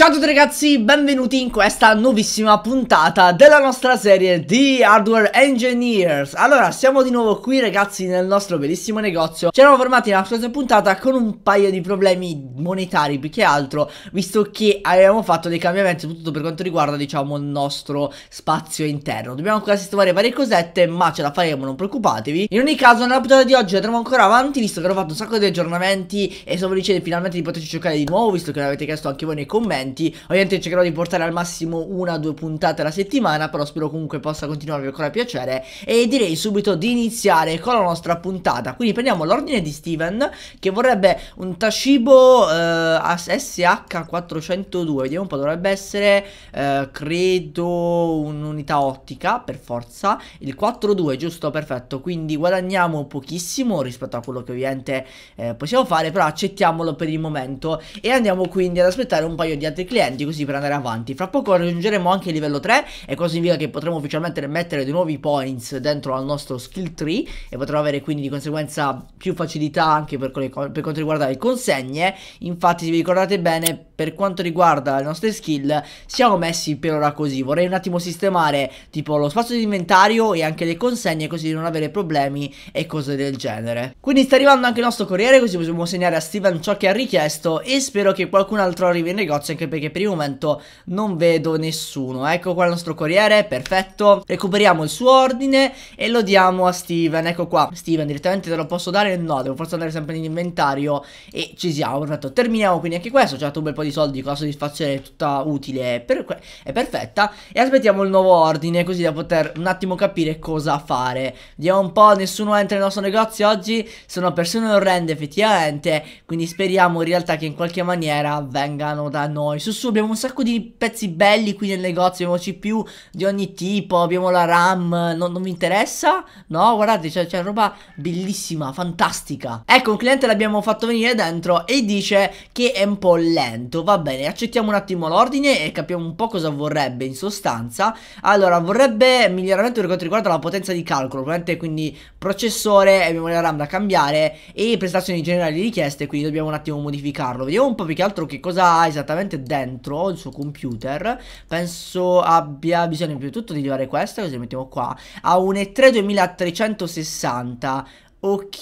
Ciao a tutti ragazzi, benvenuti in questa nuovissima puntata della nostra serie di Hardware Engineers Allora, siamo di nuovo qui ragazzi nel nostro bellissimo negozio Ci eravamo fermati nella scorsa puntata con un paio di problemi monetari più che altro Visto che avevamo fatto dei cambiamenti soprattutto per quanto riguarda diciamo il nostro spazio interno Dobbiamo ancora sistemare varie cosette ma ce la faremo, non preoccupatevi In ogni caso nella puntata di oggi andremo ancora avanti visto che ho fatto un sacco di aggiornamenti E sono felice finalmente di poterci giocare di nuovo visto che l'avete chiesto anche voi nei commenti argomenti. Ovviamente cercherò di portare al massimo una o due puntate alla settimana, però spero comunque possa continuarvi ancora a piacere. E direi subito di iniziare con la nostra puntata. Quindi prendiamo l'ordine di Steven, che vorrebbe un Tashibo eh, SH402. Vediamo un po', dovrebbe essere, eh, credo, un'unità ottica, per forza. Il 4-2, giusto? Perfetto. Quindi guadagniamo pochissimo rispetto a quello che ovviamente eh, possiamo fare, però accettiamolo per il momento. E andiamo quindi ad aspettare un paio di attività altri clienti così per andare avanti. Fra poco raggiungeremo anche il livello 3 e così via che potremo ufficialmente mettere dei nuovi points dentro al nostro skill tree e potremo avere quindi di conseguenza più facilità anche per, per quanto riguarda le consegne. Infatti se vi ricordate bene per quanto riguarda le nostre skill siamo messi per ora così vorrei un attimo sistemare tipo lo spazio di inventario e anche le consegne così di non avere problemi e cose del genere quindi sta arrivando anche il nostro corriere così possiamo segnare a Steven ciò che ha richiesto e spero che qualcun altro arrivi in negozio anche perché per il momento non vedo nessuno ecco qua il nostro corriere perfetto recuperiamo il suo ordine e lo diamo a Steven ecco qua Steven direttamente te lo posso dare no devo forse andare sempre in inventario e ci siamo perfetto terminiamo quindi anche questo ci ha dato un bel po' di di soldi con la soddisfazione tutta utile e per perfetta e aspettiamo il nuovo ordine così da poter un attimo capire cosa fare. Vediamo un po', nessuno entra nel nostro negozio oggi, sono persone orrende effettivamente, quindi speriamo in realtà che in qualche maniera vengano da noi. Su su abbiamo un sacco di pezzi belli qui nel negozio, abbiamo CPU di ogni tipo, abbiamo la RAM, non, non vi interessa? No, guardate, c'è roba bellissima, fantastica. Ecco, un cliente l'abbiamo fatto venire dentro e dice che è un po' lento va bene accettiamo un attimo l'ordine e capiamo un po' cosa vorrebbe in sostanza allora vorrebbe miglioramento per quanto riguarda la potenza di calcolo probabilmente quindi processore e memoria RAM da cambiare e prestazioni generali richieste quindi dobbiamo un attimo modificarlo vediamo un po' più che altro che cosa ha esattamente dentro il suo computer penso abbia bisogno prima di tutto di levare questa così lo mettiamo qua ha un E3 2360 Ok,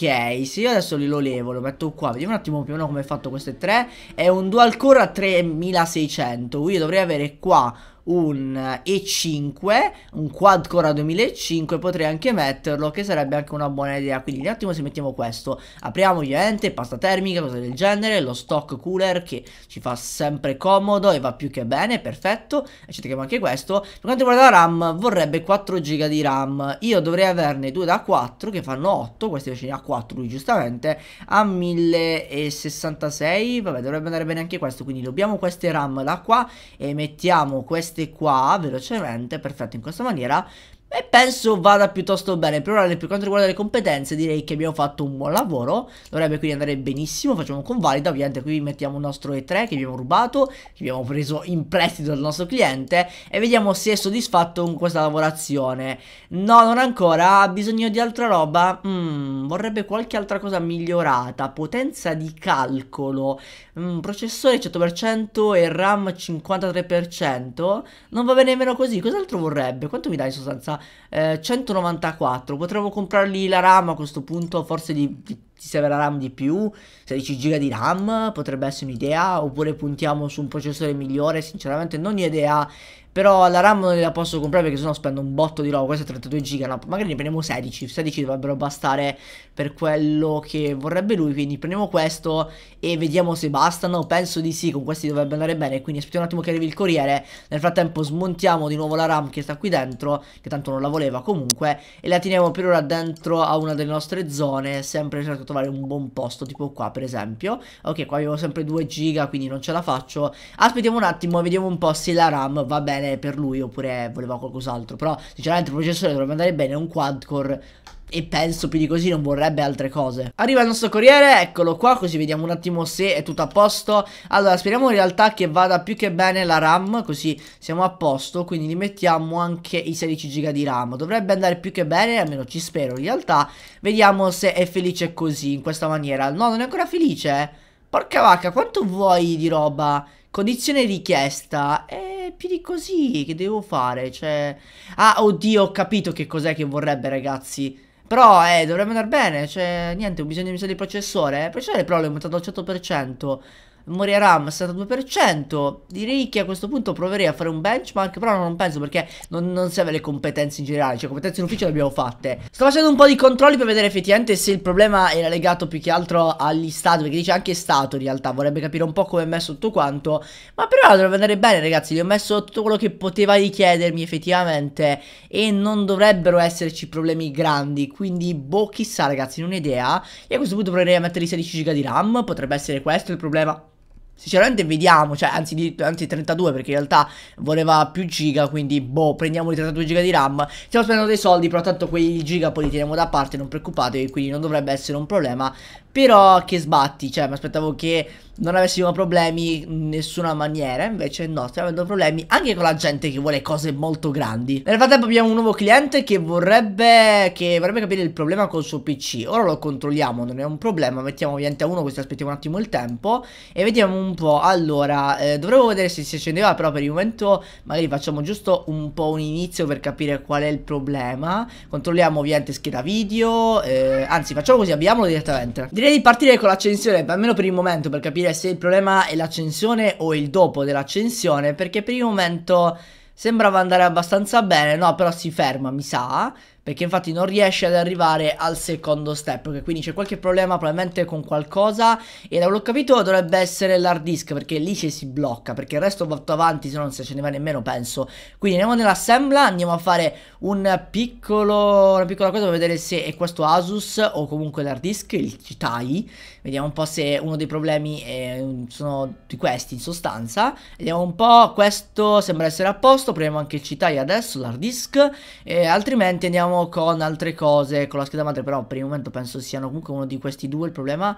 se io adesso lo levo, lo metto qua, vediamo un attimo più o meno come è fatto queste tre È un dual core a 3600, quindi dovrei avere qua un E5, un quad-core 2005, potrei anche metterlo, che sarebbe anche una buona idea. Quindi un attimo se mettiamo questo, apriamo ovviamente pasta termica, cose del genere, lo stock cooler che ci fa sempre comodo e va più che bene, perfetto. E ci teniamo anche questo. Per quanto riguarda la RAM, vorrebbe 4 GB di RAM. Io dovrei averne 2 da 4 che fanno 8, questi ce ne ha 4 lui giustamente, a 1066, vabbè dovrebbe andare bene anche questo, quindi dobbiamo queste RAM da qua e mettiamo queste questi qua velocemente, perfetto in questa maniera e penso vada piuttosto bene. Per ora, per quanto riguarda le competenze, direi che abbiamo fatto un buon lavoro. Dovrebbe quindi andare benissimo. Facciamo convalida. Ovviamente, qui mettiamo il nostro E3 che abbiamo rubato, che abbiamo preso in prestito dal nostro cliente. E vediamo se è soddisfatto con questa lavorazione. No, non ancora. Ha bisogno di altra roba. Mm, vorrebbe qualche altra cosa migliorata. Potenza di calcolo. Mm, processore 100% e RAM 53%. Non va bene nemmeno così. Cos'altro vorrebbe? Quanto mi dai in sostanza? 194, eh, potremmo comprargli la RAM a questo punto, forse di, di, ti serve la RAM di più, 16 GB di RAM potrebbe essere un'idea, oppure puntiamo su un processore migliore, sinceramente non ho idea, però la RAM non la posso comprare perché sennò spendo un botto di roba. Questa è 32 giga, no, magari ne prendiamo 16. 16 dovrebbero bastare per quello che vorrebbe lui. Quindi prendiamo questo e vediamo se bastano. Penso di sì, con questi dovrebbe andare bene. Quindi aspettiamo un attimo che arrivi il corriere. Nel frattempo smontiamo di nuovo la RAM che sta qui dentro, che tanto non la voleva comunque. E la teniamo per ora dentro a una delle nostre zone. Sempre cercando di trovare un buon posto, tipo qua per esempio. Ok, qua avevo sempre 2 giga, quindi non ce la faccio. Aspettiamo un attimo e vediamo un po' se la RAM va bene bene eh, per lui oppure voleva qualcos'altro. Però sinceramente il processore dovrebbe andare bene, è un quad-core e penso più di così non vorrebbe altre cose Arriva il nostro corriere, eccolo qua Così vediamo un attimo se è tutto a posto Allora speriamo in realtà che vada più che bene la RAM Così siamo a posto Quindi li mettiamo anche i 16 GB di RAM Dovrebbe andare più che bene, almeno ci spero In realtà vediamo se è felice così In questa maniera No, non è ancora felice eh. Porca vacca, quanto vuoi di roba? Condizione richiesta Eeeh più di così che devo fare, cioè... Ah, oddio, ho capito che cos'è che vorrebbe, ragazzi. Però, eh, dovrebbe andare bene, cioè, niente, ho bisogno di misura di processore. Eh, il processore però l'ho aumentato al 100%. Moriaram 62%. Direi che a questo punto proverei a fare un benchmark, però non penso perché non, non serve le competenze in generale, cioè competenze in ufficio le abbiamo fatte. Sto facendo un po' di controlli per vedere effettivamente se il problema era legato più che altro agli stati, perché dice anche stato in realtà, vorrebbe capire un po' come è messo tutto quanto, ma per ora dovrebbe andare bene ragazzi, gli ho messo tutto quello che poteva richiedermi effettivamente e non dovrebbero esserci problemi grandi, quindi boh chissà ragazzi, non ho idea. E a questo punto proverei a mettere i 16 giga di RAM, potrebbe essere questo il problema Sinceramente vediamo, cioè anzi, di, anzi, 32 perché in realtà voleva più giga, quindi boh, prendiamo i 32 giga di RAM. Stiamo spendendo dei soldi, però tanto quei giga poi li teniamo da parte, non preoccupatevi, quindi non dovrebbe essere un problema. Però che sbatti, cioè mi aspettavo che non avessimo problemi in nessuna maniera, invece no, stiamo avendo problemi anche con la gente che vuole cose molto grandi. Nel frattempo abbiamo un nuovo cliente che vorrebbe, che vorrebbe capire il problema col suo PC. Ora lo controlliamo, non è un problema, mettiamo ovviamente a uno, così aspettiamo un attimo il tempo e vediamo un po'. Allora, eh, dovremmo vedere se si accendeva, però per il momento magari facciamo giusto un po' un inizio per capire qual è il problema. Controlliamo ovviamente scheda video, eh, anzi facciamo così, abbiamolo direttamente. Direi Direi di partire con l'accensione, almeno per il momento, per capire se il problema è l'accensione o il dopo dell'accensione, perché per il momento sembrava andare abbastanza bene, no però si ferma mi sa, perché infatti non riesce ad arrivare al secondo step, quindi c'è qualche problema probabilmente con qualcosa e da quello che ho capito dovrebbe essere l'hard disk perché lì ci si blocca, perché il resto va tutto avanti se no non se ce ne va nemmeno penso. Quindi andiamo nell'assembla, andiamo a fare un piccolo, una piccola cosa per vedere se è questo Asus o comunque l'hard disk, il Citai vediamo un po' se uno dei problemi è, mm, sono di questi in sostanza, vediamo un po', questo sembra essere a posto, proviamo anche il Citai adesso, l'hard disk, e altrimenti andiamo con altre cose con la scheda madre però per il momento penso siano comunque uno di questi due il problema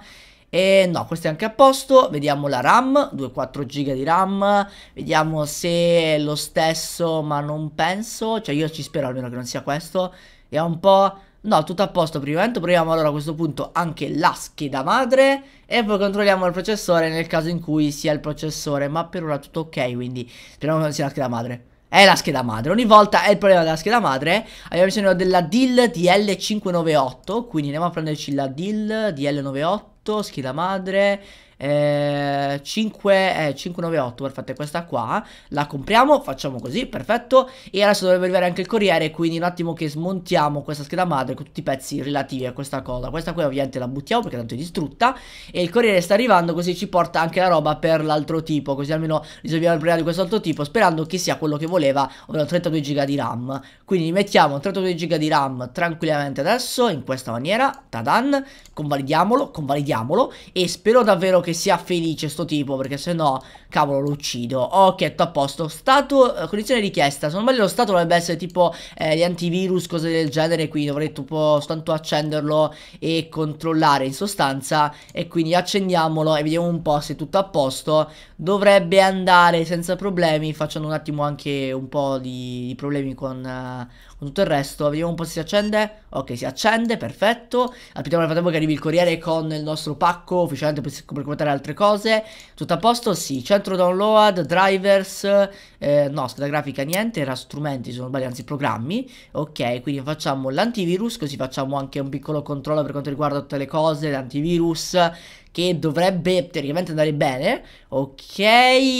e no, questo è anche a posto, vediamo la RAM, 2-4 GB di RAM, vediamo se è lo stesso ma non penso, cioè io ci spero almeno che non sia questo, e un po', no tutto a posto per il momento, proviamo allora a questo punto anche la scheda madre e poi controlliamo il processore nel caso in cui sia il processore, ma per ora tutto ok quindi speriamo che non sia la scheda madre. È la scheda madre, ogni volta è il problema della scheda madre Abbiamo bisogno della DIL DL598 Quindi andiamo a prenderci la DIL DL98 Scheda madre eh, 598, perfetto, è questa qua. La compriamo, facciamo così, perfetto. E adesso dovrebbe arrivare anche il corriere, quindi un attimo che smontiamo questa scheda madre con tutti i pezzi relativi a questa cosa. Questa qui ovviamente la buttiamo perché tanto è distrutta. E il corriere sta arrivando così ci porta anche la roba per l'altro tipo, così almeno risolviamo il problema di questo altro tipo, sperando che sia quello che voleva, ovvero 32 giga di RAM. Quindi mettiamo 32 giga di RAM tranquillamente adesso, in questa maniera, tadan, convalidiamolo, convalidiamolo, e spero davvero che che sia felice sto tipo Perché se no cavolo lo uccido ok tutto a posto stato eh, condizione richiesta Sono non lo stato dovrebbe essere tipo eh, gli antivirus cose del genere quindi dovrei tipo soltanto accenderlo e controllare in sostanza e quindi accendiamolo e vediamo un po' se è tutto a posto dovrebbe andare senza problemi facendo un attimo anche un po' di, di problemi con, uh, con, tutto il resto vediamo un po' se si accende ok si accende perfetto aspettiamo nel frattempo che arrivi il corriere con il nostro pacco ufficialmente per, per completare altre cose tutto a posto sì c'è altro download, drivers, eh, no, scheda grafica niente, era strumenti, sono non anzi programmi, ok, quindi facciamo l'antivirus, così facciamo anche un piccolo controllo per quanto riguarda tutte le cose, l'antivirus, che dovrebbe teoricamente andare bene ok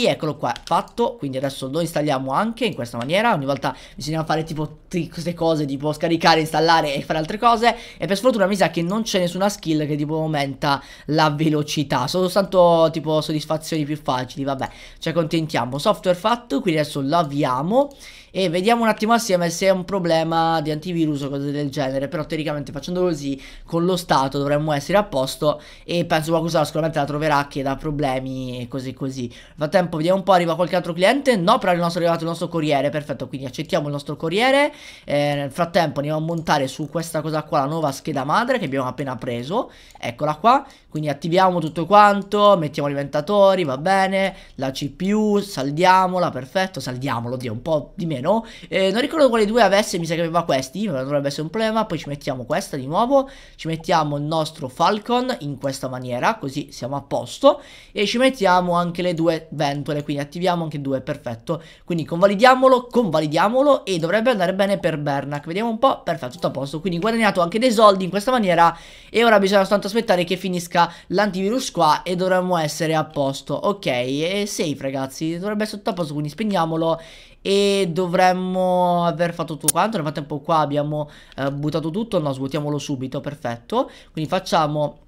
eccolo qua fatto quindi adesso lo installiamo anche in questa maniera ogni volta bisogna fare tipo queste cose tipo scaricare installare e fare altre cose e per sfortuna mi sa che non c'è nessuna skill che tipo aumenta la velocità sono soltanto tipo soddisfazioni più facili vabbè ci accontentiamo software fatto quindi adesso lo avviamo e vediamo un attimo assieme se è un problema di antivirus o cose del genere, però teoricamente facendo così con lo stato dovremmo essere a posto e penso Wakusar sicuramente la troverà che da problemi e così così. Nel frattempo vediamo un po' arriva qualche altro cliente, no però è arrivato il nostro corriere, perfetto quindi accettiamo il nostro corriere, eh, nel frattempo andiamo a montare su questa cosa qua la nuova scheda madre che abbiamo appena preso, eccola qua, quindi attiviamo tutto quanto, mettiamo gli inventatori, va bene, la CPU, saldiamola, perfetto, saldiamolo, oddio un po' di meno meno eh, non ricordo quali due avesse mi sa che aveva questi ma dovrebbe essere un problema poi ci mettiamo questa di nuovo ci mettiamo il nostro falcon in questa maniera così siamo a posto e ci mettiamo anche le due ventole quindi attiviamo anche due perfetto quindi convalidiamolo convalidiamolo e dovrebbe andare bene per Bernac vediamo un po' perfetto tutto a posto quindi guadagnato anche dei soldi in questa maniera e ora bisogna soltanto aspettare che finisca l'antivirus qua e dovremmo essere a posto ok e safe ragazzi dovrebbe essere tutto a posto quindi spegniamolo e dovremmo aver fatto tutto quanto nel frattempo qua abbiamo eh, buttato tutto no svuotiamolo subito perfetto quindi facciamo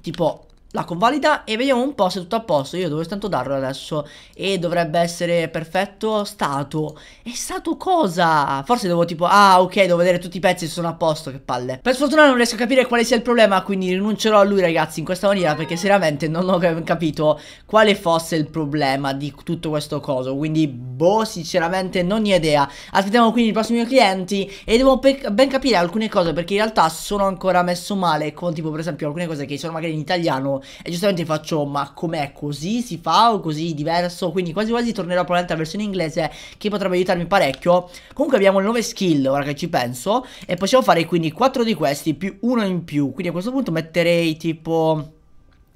tipo la convalida e vediamo un po' se è tutto a posto. Io dovevo tanto darlo adesso e dovrebbe essere perfetto stato. È stato cosa? Forse devo tipo, ah ok, devo vedere tutti i pezzi se sono a posto, che palle. Per sfortuna non riesco a capire quale sia il problema, quindi rinuncerò a lui ragazzi in questa maniera perché seriamente non ho capito quale fosse il problema di tutto questo coso. Quindi boh, sinceramente non ne ho idea. Aspettiamo quindi i prossimi clienti e devo ben capire alcune cose perché in realtà sono ancora messo male con tipo per esempio alcune cose che sono magari in italiano e giustamente faccio ma com'è così si fa o così diverso quindi quasi quasi tornerò probabilmente alla versione inglese che potrebbe aiutarmi parecchio comunque abbiamo le 9 skill ora che ci penso e possiamo fare quindi 4 di questi più uno in più quindi a questo punto metterei tipo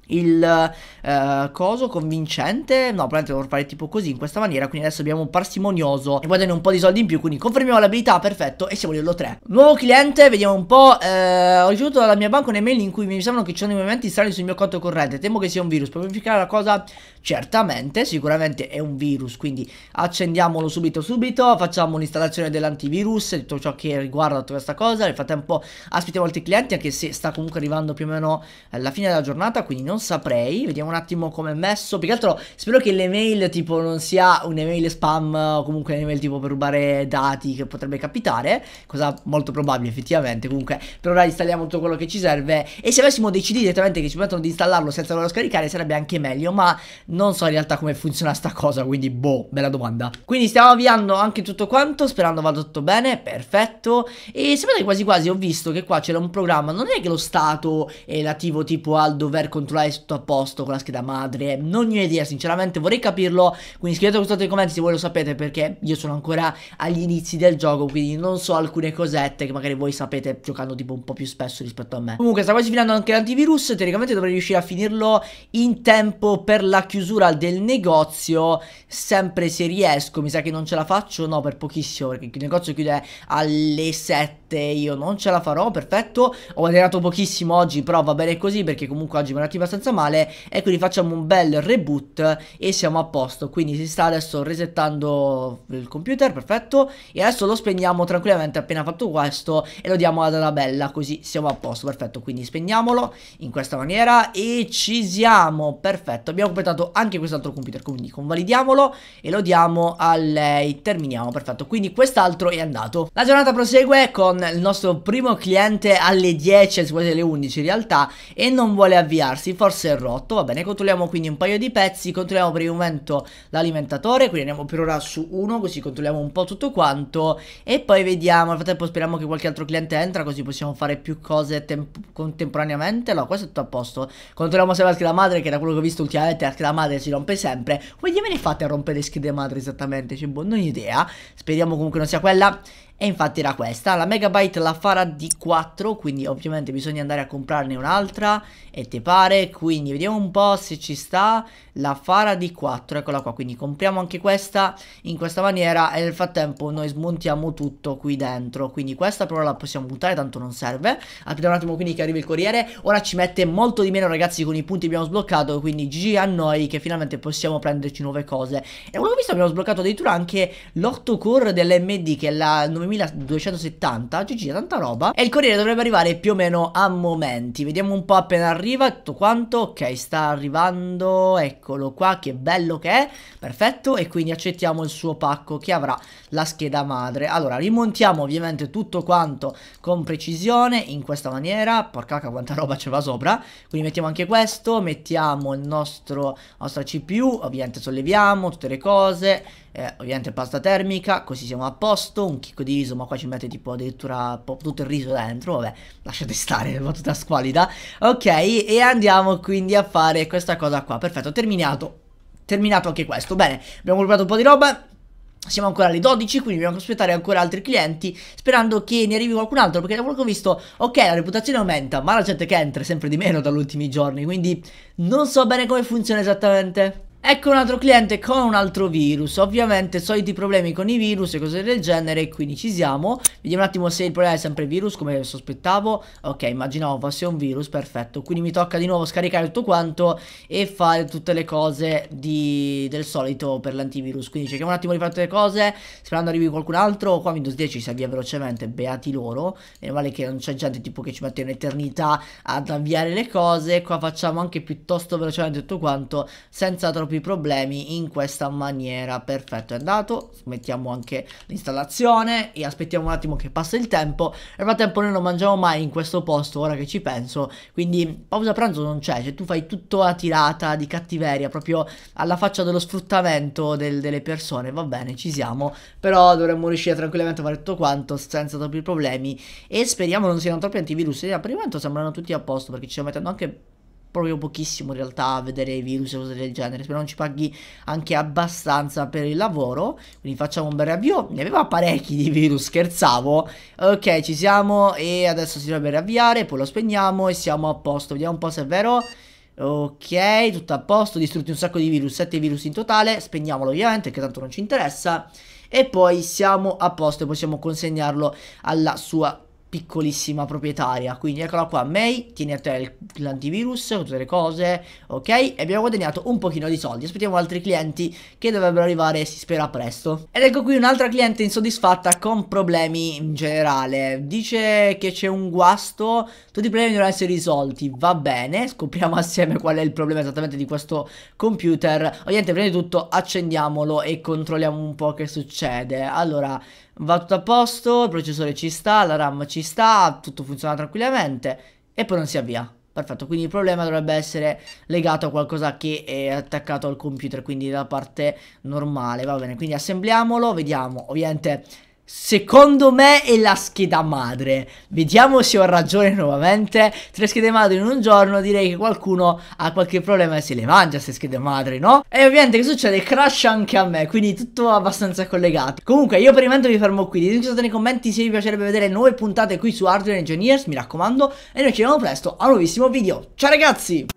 il uh, coso convincente no probabilmente devo fare tipo così in questa maniera quindi adesso abbiamo un parsimonioso e guadagno un po' di soldi in più quindi confermiamo l'abilità perfetto e siamo livello 3 nuovo cliente vediamo un po' eh, ho ricevuto dalla mia banca un'email in cui mi sembrano che ci sono dei movimenti strani sul mio conto corrente temo che sia un virus per verificare la cosa certamente sicuramente è un virus quindi accendiamolo subito subito facciamo l'installazione dell'antivirus e tutto ciò che riguarda tutta questa cosa nel frattempo aspettiamo altri clienti anche se sta comunque arrivando più o meno alla fine della giornata quindi non non saprei. Vediamo un attimo come è messo. Più che altro spero che l'email tipo non sia un'email spam o comunque un'email tipo per rubare dati che potrebbe capitare. Cosa molto probabile effettivamente. Comunque per ora installiamo tutto quello che ci serve. E se avessimo dei direttamente che ci permettono di installarlo senza volerlo scaricare sarebbe anche meglio. Ma non so in realtà come funziona sta cosa. Quindi boh, bella domanda. Quindi stiamo avviando anche tutto quanto. Sperando vada tutto bene. Perfetto. E sapete quasi quasi ho visto che qua c'era un programma. Non è che lo Stato è nativo tipo al dover controllare tutto a posto con la scheda madre, non ne ho idea sinceramente, vorrei capirlo, quindi scrivete sotto nei commenti se voi lo sapete perché io sono ancora agli inizi del gioco, quindi non so alcune cosette che magari voi sapete giocando tipo un po' più spesso rispetto a me. Comunque sta quasi finendo anche l'antivirus, teoricamente dovrei riuscire a finirlo in tempo per la chiusura del negozio, sempre se riesco, mi sa che non ce la faccio, no per pochissimo perché il negozio chiude alle 7, io non ce la farò, perfetto, ho allenato pochissimo oggi però va bene così perché comunque oggi mi è andati abbastanza abbastanza male e quindi facciamo un bel reboot e siamo a posto quindi si sta adesso resettando il computer perfetto e adesso lo spegniamo tranquillamente appena fatto questo e lo diamo alla tabella così siamo a posto perfetto quindi spegniamolo in questa maniera e ci siamo perfetto abbiamo completato anche quest'altro computer quindi convalidiamolo e lo diamo a lei terminiamo perfetto quindi quest'altro è andato la giornata prosegue con il nostro primo cliente alle 10 quasi alle 11 in realtà e non vuole avviarsi forse è rotto, va bene, controlliamo quindi un paio di pezzi, controlliamo per il momento l'alimentatore, quindi andiamo per ora su uno, così controlliamo un po' tutto quanto e poi vediamo, nel frattempo speriamo che qualche altro cliente entra, così possiamo fare più cose contemporaneamente, no, questo è tutto a posto, controlliamo sempre anche la madre, che da quello che ho visto ultimamente anche la madre si rompe sempre, come diamine fate a rompere le schede madre esattamente, C'è cioè, boh, non ho idea, speriamo comunque non sia quella e infatti era questa, la Megabyte la farà di 4, quindi ovviamente bisogna andare a comprarne un'altra e te pare, quindi vediamo un po' se ci sta la Fara di 4, eccola qua, quindi compriamo anche questa in questa maniera e nel frattempo noi smontiamo tutto qui dentro, quindi questa però la possiamo buttare, tanto non serve, aspettiamo un attimo quindi che arrivi il corriere, ora ci mette molto di meno ragazzi con i punti abbiamo sbloccato, quindi GG a noi che finalmente possiamo prenderci nuove cose, e quello che ho visto abbiamo sbloccato addirittura anche l'8 core dell'MD che è la 9 9270 GG tanta roba e il corriere dovrebbe arrivare più o meno a momenti vediamo un po' appena arriva tutto quanto ok sta arrivando eccolo qua che bello che è perfetto e quindi accettiamo il suo pacco che avrà la scheda madre allora rimontiamo ovviamente tutto quanto con precisione in questa maniera porca cacca quanta roba ce va sopra quindi mettiamo anche questo mettiamo il nostro nostra CPU ovviamente solleviamo tutte le cose eh, ovviamente pasta termica, così siamo a posto, un chicco di riso, ma qua ci mette tipo addirittura tutto il riso dentro, vabbè, lasciate stare, va tutta squalida. Ok, e andiamo quindi a fare questa cosa qua, perfetto, terminato, terminato anche questo. Bene, abbiamo comprato un po' di roba, siamo ancora alle 12, quindi dobbiamo aspettare ancora altri clienti, sperando che ne arrivi qualcun altro, perché da quello che ho visto, ok, la reputazione aumenta, ma la gente che entra è sempre di meno dagli ultimi giorni, quindi non so bene come funziona esattamente. Ecco un altro cliente con un altro virus, ovviamente soliti problemi con i virus e cose del genere, quindi ci siamo. Vediamo un attimo se il problema è sempre virus, come sospettavo. Ok, immaginavo fosse un virus, perfetto. Quindi mi tocca di nuovo scaricare tutto quanto e fare tutte le cose di... del solito per l'antivirus. Quindi cerchiamo un attimo di fare tutte le cose, sperando arrivi qualcun altro. Qua Windows 10 si avvia velocemente, beati loro. Meno male che non c'è gente tipo che ci mette un'eternità ad avviare le cose. Qua facciamo anche piuttosto velocemente tutto quanto, senza troppo propri problemi in questa maniera. Perfetto, è andato. Mettiamo anche l'installazione e aspettiamo un attimo che passa il tempo. Nel frattempo noi non mangiamo mai in questo posto, ora che ci penso. Quindi pausa pranzo non c'è, cioè tu fai tutto a tirata di cattiveria, proprio alla faccia dello sfruttamento del, delle persone. Va bene, ci siamo. Però dovremmo riuscire tranquillamente a fare tutto quanto senza troppi problemi. E speriamo non siano troppi antivirus. E per sembrano tutti a posto perché ci stiamo mettendo anche proprio pochissimo in realtà a vedere i virus e cose del genere. Speriamo ci paghi anche abbastanza per il lavoro. Quindi facciamo un bel riavvio. Ne aveva parecchi di virus, scherzavo. Ok, ci siamo e adesso si dovrebbe riavviare. Poi lo spegniamo e siamo a posto. Vediamo un po' se è vero. Ok, tutto a posto. Distrutti un sacco di virus, 7 virus in totale. Spegniamolo ovviamente, che tanto non ci interessa. E poi siamo a posto e possiamo consegnarlo alla sua piccolissima proprietaria quindi eccola qua May tieni a te l'antivirus tutte le cose ok e abbiamo guadagnato un pochino di soldi aspettiamo altri clienti che dovrebbero arrivare si spera presto ed ecco qui un'altra cliente insoddisfatta con problemi in generale dice che c'è un guasto tutti i problemi devono essere risolti va bene scopriamo assieme qual è il problema esattamente di questo computer ovviamente prima di tutto accendiamolo e controlliamo un po' che succede allora va tutto a posto, il processore ci sta, la RAM ci sta, tutto funziona tranquillamente e poi non si avvia. Perfetto, quindi il problema dovrebbe essere legato a qualcosa che è attaccato al computer, quindi la parte normale, va bene. Quindi assembliamolo, vediamo, ovviamente Secondo me è la scheda madre. Vediamo se ho ragione nuovamente. Tre schede madre in un giorno, direi che qualcuno ha qualche problema e se le mangia queste schede madre, no? E ovviamente che succede? Crash anche a me, quindi tutto abbastanza collegato. Comunque, io per il momento vi fermo qui. Ditemi sotto nei commenti se vi piacerebbe vedere nuove puntate qui su Hardware Engineers, mi raccomando. E noi ci vediamo presto a un nuovissimo video. Ciao ragazzi!